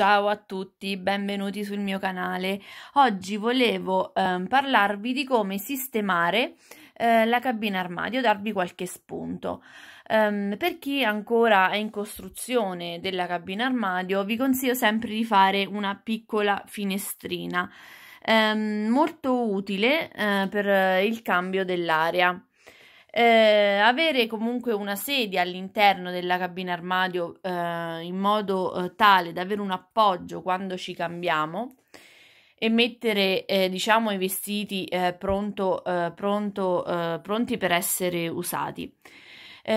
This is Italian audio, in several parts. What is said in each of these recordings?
Ciao a tutti, benvenuti sul mio canale. Oggi volevo eh, parlarvi di come sistemare eh, la cabina armadio, darvi qualche spunto. Um, per chi ancora è in costruzione della cabina armadio, vi consiglio sempre di fare una piccola finestrina, um, molto utile eh, per il cambio dell'area eh, avere comunque una sedia all'interno della cabina armadio eh, in modo eh, tale da avere un appoggio quando ci cambiamo e mettere eh, diciamo i vestiti eh, pronto, eh, pronto, pronti per essere usati.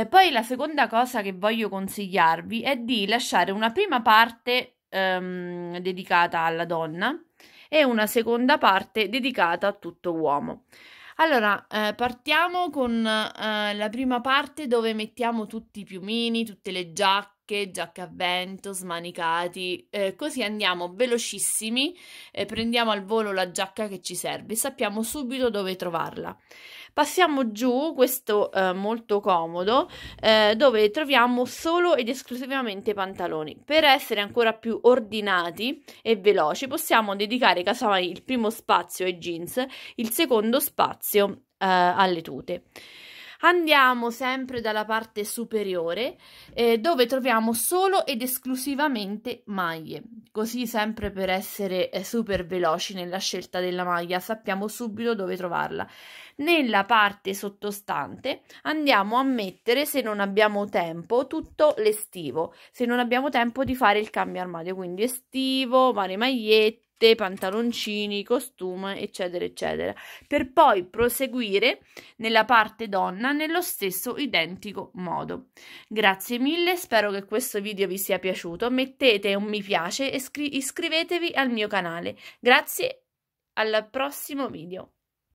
poi la seconda cosa che voglio consigliarvi è di lasciare una prima parte ehm, dedicata alla donna e una seconda parte dedicata a tutto uomo. Allora, eh, partiamo con eh, la prima parte dove mettiamo tutti i piumini, tutte le giacche fresche, giacca a vento, smanicati, eh, così andiamo velocissimi, e eh, prendiamo al volo la giacca che ci serve e sappiamo subito dove trovarla. Passiamo giù, questo eh, molto comodo, eh, dove troviamo solo ed esclusivamente pantaloni. Per essere ancora più ordinati e veloci possiamo dedicare casomai il primo spazio ai jeans, il secondo spazio eh, alle tute. Andiamo sempre dalla parte superiore eh, dove troviamo solo ed esclusivamente maglie, così sempre per essere eh, super veloci nella scelta della maglia sappiamo subito dove trovarla. Nella parte sottostante andiamo a mettere, se non abbiamo tempo, tutto l'estivo, se non abbiamo tempo di fare il cambio armadio, quindi estivo, varie magliette, giubbette, pantaloncini, costume, eccetera, eccetera, per poi proseguire nella parte donna nello stesso identico modo. Grazie mille, spero che questo video vi sia piaciuto, mettete un mi piace e iscrivetevi al mio canale. Grazie, al prossimo video.